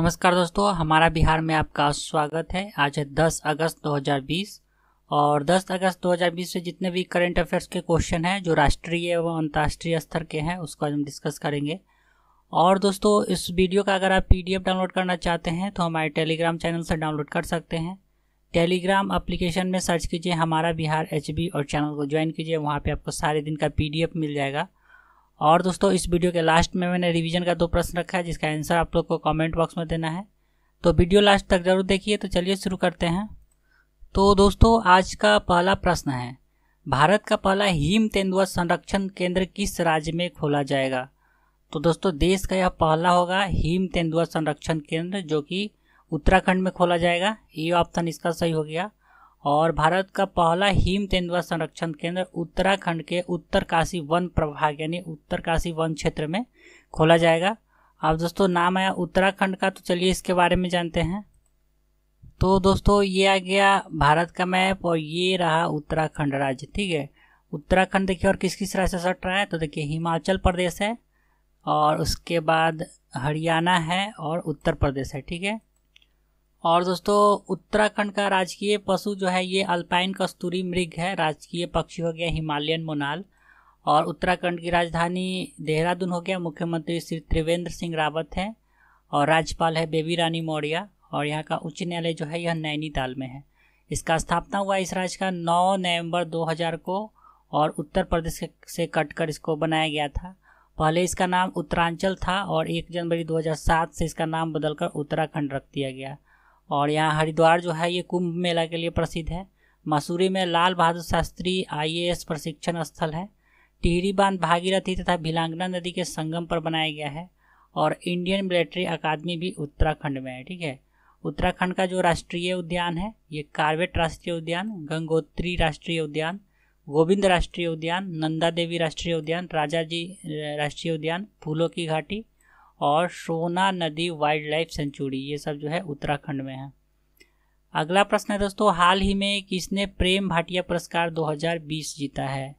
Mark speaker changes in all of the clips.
Speaker 1: नमस्कार दोस्तों हमारा बिहार में आपका स्वागत है आज है 10 अगस्त 2020 और 10 अगस्त 2020 से जितने भी करंट अफेयर्स के क्वेश्चन हैं जो राष्ट्रीय एवं अंतर्राष्ट्रीय स्तर के हैं उसको आज हम डिस्कस करेंगे और दोस्तों इस वीडियो का अगर आप पीडीएफ डाउनलोड करना चाहते हैं तो हमारे टेलीग्राम चैनल से डाउनलोड कर सकते हैं टेलीग्राम अप्लीकेशन में सर्च कीजिए हमारा बिहार एच और चैनल को ज्वाइन कीजिए वहाँ पर आपको सारे दिन का पी मिल जाएगा और दोस्तों इस वीडियो के लास्ट में मैंने रिवीजन का दो प्रश्न रखा है जिसका आंसर आप लोग को कमेंट बॉक्स में देना है तो वीडियो लास्ट तक जरूर देखिए तो चलिए शुरू करते हैं तो दोस्तों आज का पहला प्रश्न है भारत का पहला हिम तेंदुआ संरक्षण केंद्र किस राज्य में खोला जाएगा तो दोस्तों देश का यह पहला होगा हिम तेंदुआ संरक्षण केंद्र जो कि उत्तराखंड में खोला जाएगा ये ऑप्शन इसका सही हो गया और भारत का पहला हिम तेंदुआ संरक्षण केंद्र उत्तराखंड के उत्तरकाशी वन प्रभाग यानी उत्तरकाशी वन क्षेत्र में खोला जाएगा अब दोस्तों नाम आया उत्तराखंड का तो चलिए इसके बारे में जानते हैं तो दोस्तों ये आ गया भारत का मैप और ये रहा उत्तराखंड राज्य ठीक है उत्तराखंड देखिए और किस किस राज्य से सट रहा है तो देखिए हिमाचल प्रदेश है और उसके बाद हरियाणा है और उत्तर प्रदेश है ठीक है और दोस्तों उत्तराखंड का राजकीय पशु जो है ये अल्पाइन कस्तूरी मृग है राजकीय पक्षी हो गया हिमालयन मोनाल और उत्तराखंड की राजधानी देहरादून हो गया मुख्यमंत्री श्री त्रिवेंद्र सिंह रावत हैं और राज्यपाल है बेबी रानी मौर्य और यहाँ का उच्च न्यायालय जो है यह नैनीताल में है इसका स्थापना हुआ इस राज्य का 9 नवंबर 2000 को और उत्तर प्रदेश से कटकर इसको बनाया गया था पहले इसका नाम उत्तरांचल था और 1 जनवरी 2007 से इसका नाम बदलकर उत्तराखंड रख दिया गया और यहाँ हरिद्वार जो है ये कुंभ मेला के लिए प्रसिद्ध है मसूरी में लाल बहादुर शास्त्री आईएएस प्रशिक्षण स्थल है टिहरी बांध भागीरथी तथा भिलांगना नदी के संगम पर बनाया गया है और इंडियन मिलिट्री अकादमी भी उत्तराखंड में है ठीक है उत्तराखंड का जो राष्ट्रीय उद्यान है ये कार्बेट राष्ट्रीय उद्यान गंगोत्री राष्ट्रीय उद्यान गोविंद राष्ट्रीय उद्यान नंदा देवी राष्ट्रीय उद्यान राजा जी राष्ट्रीय उद्यान फूलों की घाटी और सोना नदी वाइल्ड लाइफ सेंचुरी ये सब जो है उत्तराखंड में है अगला प्रश्न है दोस्तों हाल ही में किसने प्रेम भाटिया पुरस्कार 2020 जीता है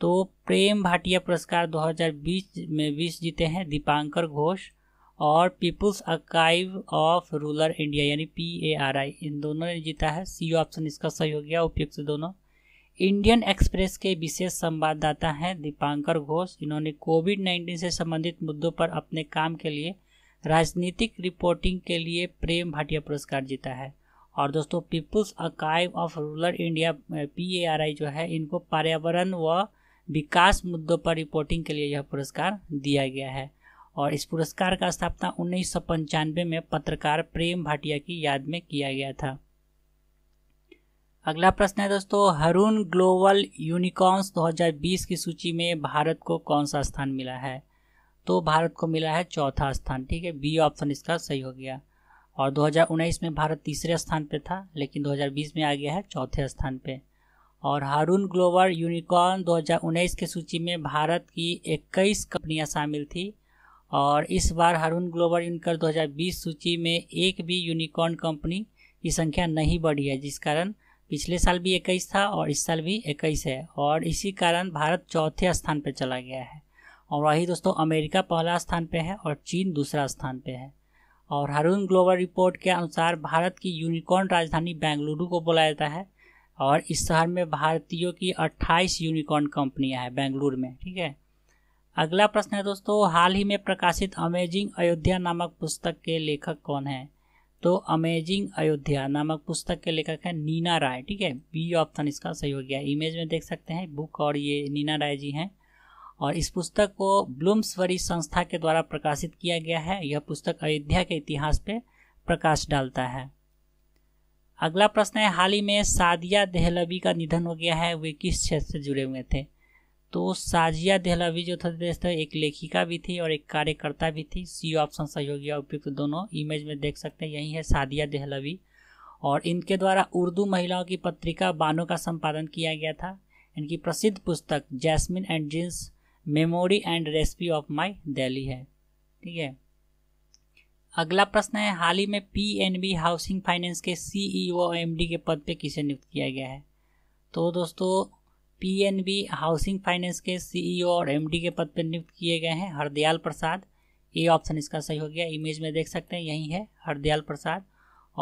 Speaker 1: तो प्रेम भाटिया पुरस्कार 2020 में बीस जीते हैं दीपांकर घोष और पीपुल्स अकाइव ऑफ रूरल इंडिया यानी पी ए आर आई इन दोनों ने जीता है सी ऑप्शन इसका सही हो गया उपयुक्त दोनों इंडियन एक्सप्रेस के विशेष संवाददाता हैं दीपांकर घोष इन्होंने कोविड 19 से संबंधित मुद्दों पर अपने काम के लिए राजनीतिक रिपोर्टिंग के लिए प्रेम भाटिया पुरस्कार जीता है और दोस्तों पीपुल्स अकाइव ऑफ रूरल इंडिया पी जो है इनको पर्यावरण व विकास मुद्दों पर रिपोर्टिंग के लिए यह पुरस्कार दिया गया है और इस पुरस्कार का स्थापना उन्नीस में पत्रकार प्रेम भाटिया की याद में किया गया था अगला प्रश्न है दोस्तों हरून ग्लोबल यूनिकॉर्न्स 2020 की सूची में भारत को कौन सा स्थान मिला है तो भारत को मिला है चौथा स्थान ठीक है बी ऑप्शन इसका सही हो गया और 2019 में भारत तीसरे स्थान पे था लेकिन 2020 में आ गया है चौथे स्थान पे और हारून ग्लोबल यूनिकॉर्न 2019 की सूची में भारत की 21 कंपनियां शामिल थी और इस बार हारून ग्लोबल यूनिकॉर्न 2020 सूची में एक भी यूनिकॉर्न कंपनी की संख्या नहीं बढ़ी है जिस कारण पिछले साल भी इक्कीस था और इस साल भी इक्कीस है और इसी कारण भारत चौथे स्थान पर चला गया है और वही दोस्तों अमेरिका पहला स्थान पर है और चीन दूसरा स्थान पर है और हारून ग्लोबल रिपोर्ट के अनुसार भारत की यूनिकॉर्न राजधानी बेंगलुरु को बोला जाता है और इस शहर में भारतीयों की 28 यूनिकॉर्न कंपनियां हैं बेंगलुरु में ठीक है अगला प्रश्न है दोस्तों हाल ही में प्रकाशित अमेजिंग अयोध्या नामक पुस्तक के लेखक कौन हैं तो अमेजिंग अयोध्या नामक पुस्तक के लेखक है नीना राय ठीक है बी ऑप्शन इसका सही हो गया इमेज में देख सकते हैं बुक और ये नीना राय जी हैं और इस पुस्तक को ब्लूम्सवरी संस्था के द्वारा प्रकाशित किया गया है यह पुस्तक अयोध्या के इतिहास पर प्रकाश डालता है अगला प्रश्न है हाल ही में सादिया देहलवी का निधन हो गया है वे किस क्षेत्र से जुड़े हुए थे तो साजिया देहलवी जो था दोस्तों एक लेखिका भी थी और एक कार्यकर्ता भी थी सी ऑप्शन सही हो गया उपयुक्त दोनों इमेज में देख सकते हैं यही है साजिया देहलावी और इनके द्वारा उर्दू महिलाओं की पत्रिका बानो का संपादन किया गया था इनकी प्रसिद्ध पुस्तक jasmine and jinns memory and recipe of my Delhi है ठीक है अगला प्रश्न है हाल ही में पीएनबी हाउसिंग फाइनेंस के सीईओ एमडी e के पद पे किसे नियुक्त किया गया है तो दोस्तों पीएनबी हाउसिंग फाइनेंस के सीईओ e और एमडी के पद पर नियुक्त किए गए हैं हरदयाल प्रसाद ए ऑप्शन इसका सही हो गया इमेज में देख सकते हैं यही है हरदयाल प्रसाद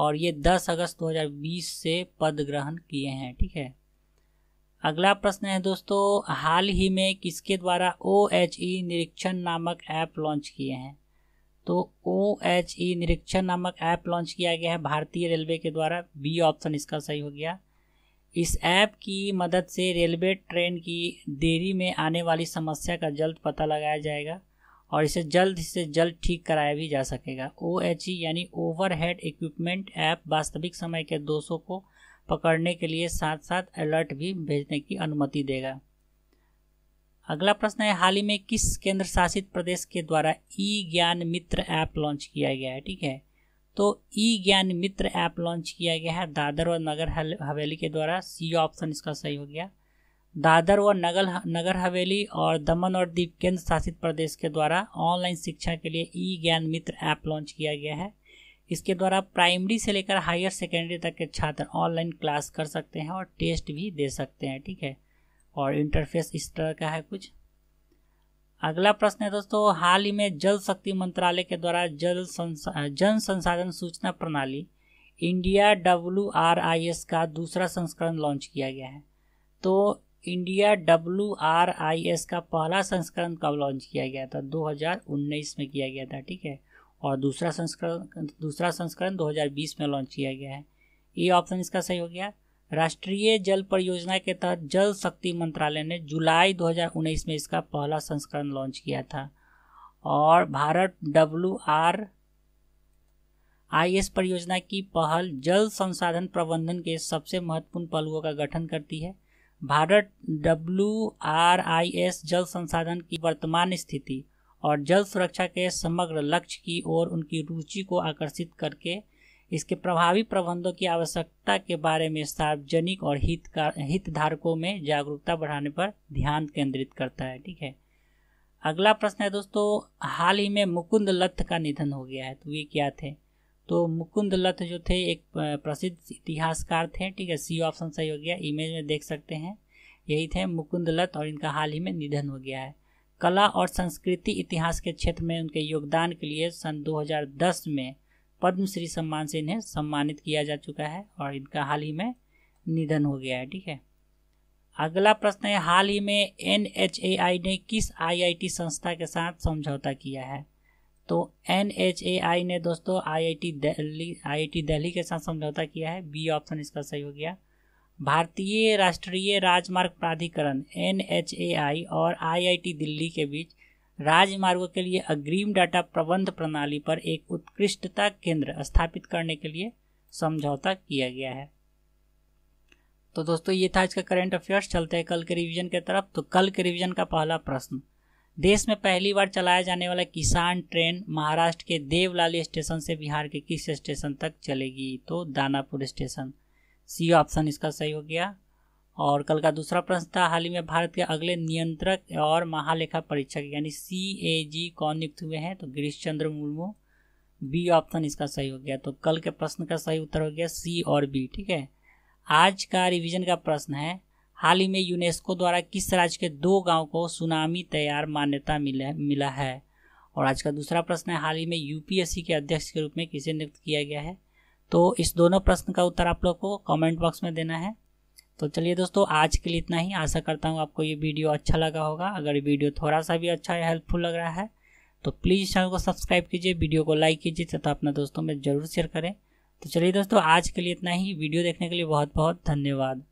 Speaker 1: और ये 10 अगस्त 2020 से पद ग्रहण किए हैं ठीक है अगला प्रश्न है दोस्तों हाल ही में किसके द्वारा ओ एच ई निरीक्षण नामक ऐप लॉन्च किए हैं तो ओ एच ई निरीक्षण नामक ऐप लॉन्च किया गया है भारतीय रेलवे के द्वारा बी ऑप्शन इसका सही हो गया इस ऐप की मदद से रेलवे ट्रेन की देरी में आने वाली समस्या का जल्द पता लगाया जाएगा और इसे जल्द से जल्द ठीक कराया भी जा सकेगा ओ एच ई यानी ओवर हेड इक्विपमेंट ऐप वास्तविक समय के दोषों को पकड़ने के लिए साथ साथ अलर्ट भी भेजने की अनुमति देगा अगला प्रश्न है हाल ही में किस केंद्र शासित प्रदेश के द्वारा ई ज्ञान मित्र ऐप लॉन्च किया गया है ठीक है तो ई ज्ञान मित्र ऐप लॉन्च किया गया है दादर और नगर हवेली के द्वारा सी ऑप्शन इसका सही हो गया दादर व नगर नगर हवेली और दमन और दीप केंद्र शासित प्रदेश के द्वारा ऑनलाइन शिक्षा के लिए ई ज्ञान मित्र ऐप लॉन्च किया गया है इसके द्वारा प्राइमरी से लेकर हायर सेकेंडरी तक के छात्र ऑनलाइन क्लास कर सकते हैं और टेस्ट भी दे सकते हैं ठीक है और इंटरफेस इस तरह का है कुछ अगला प्रश्न है दोस्तों हाल ही में जल शक्ति मंत्रालय के द्वारा जल संसा, जन संसाधन सूचना प्रणाली India W R I S का दूसरा संस्करण लॉन्च किया गया है तो India W R I S का पहला संस्करण कब लॉन्च किया गया था 2019 में किया गया था ठीक है और दूसरा संस्करण दूसरा संस्करण 2020 में लॉन्च किया गया है ये ऑप्शन इसका सही हो गया राष्ट्रीय जल परियोजना के तहत जल शक्ति मंत्रालय ने जुलाई 2019 में इसका पहला संस्करण लॉन्च किया था और Bharat W R I S परियोजना की पहल जल संसाधन प्रबंधन के सबसे महत्वपूर्ण पहलुओं का गठन करती है Bharat W R I S जल संसाधन की वर्तमान स्थिति और जल सुरक्षा के समग्र लक्ष्य की ओर उनकी रुचि को आकर्षित करके इसके प्रभावी प्रबंधों की आवश्यकता के बारे में सार्वजनिक और हित का हितधारकों में जागरूकता बढ़ाने पर ध्यान केंद्रित करता है ठीक है अगला प्रश्न है दोस्तों हाल ही में मुकुंद लथ का निधन हो गया है तो ये क्या थे तो मुकुंद लथ जो थे एक प्रसिद्ध इतिहासकार थे ठीक है सी ऑप्शन सही हो गया इमेज में देख सकते हैं यही थे मुकुंद लथ और इनका हाल ही में निधन हो गया है कला और संस्कृति इतिहास के क्षेत्र में उनके योगदान के लिए सन 2010 में पद्मश्री सम्मान से इन्हें सम्मानित किया जा चुका है और इनका हाल ही में निधन हो गया है ठीक है अगला प्रश्न है हाल ही में एन ने किस टी संस्था के साथ समझौता किया है तो एन ने दोस्तों आईआईटी दिल्ली आईआईटी दिल्ली के साथ समझौता किया है बी ऑप्शन इसका सही हो गया भारतीय राष्ट्रीय राजमार्ग प्राधिकरण एन और आईआईटी दिल्ली के बीच राजमार्गों के लिए अग्रिम डाटा प्रबंध प्रणाली पर एक उत्कृष्टता केंद्र स्थापित करने के लिए समझौता किया गया है तो दोस्तों ये था आज का करंट अफेयर्स चलते हैं कल के रिवीजन की तरफ तो कल के रिवीजन का पहला प्रश्न देश में पहली बार चलाया जाने वाला किसान ट्रेन महाराष्ट्र के देवलाली स्टेशन से बिहार के किस स्टेशन तक चलेगी तो दानापुर स्टेशन सी ऑप्शन इसका सही हो गया और कल का दूसरा प्रश्न था हाल ही में भारत के अगले नियंत्रक और महालेखा परीक्षक यानी सी ए जी कौन नियुक्त हुए हैं तो गिरीश चंद्र मुर्मू बी ऑप्शन इसका सही हो गया तो कल के प्रश्न का सही उत्तर हो गया सी और बी ठीक है आज का रिवीजन का प्रश्न है हाल ही में यूनेस्को द्वारा किस राज्य के दो गांव को सुनामी तैयार मान्यता मिला मिला है और आज का दूसरा प्रश्न है हाल ही में यूपीएससी के अध्यक्ष के रूप में किसे नियुक्त किया गया है तो इस दोनों प्रश्न का उत्तर आप लोग को कमेंट बॉक्स में देना है तो चलिए दोस्तों आज के लिए इतना ही आशा करता हूँ आपको ये वीडियो अच्छा लगा होगा अगर वीडियो थोड़ा सा भी अच्छा है हेल्पफुल लग रहा है तो प्लीज़ चैनल को सब्सक्राइब कीजिए वीडियो को लाइक कीजिए तथा अपने दोस्तों में ज़रूर शेयर करें तो चलिए दोस्तों आज के लिए इतना ही वीडियो देखने के लिए बहुत बहुत धन्यवाद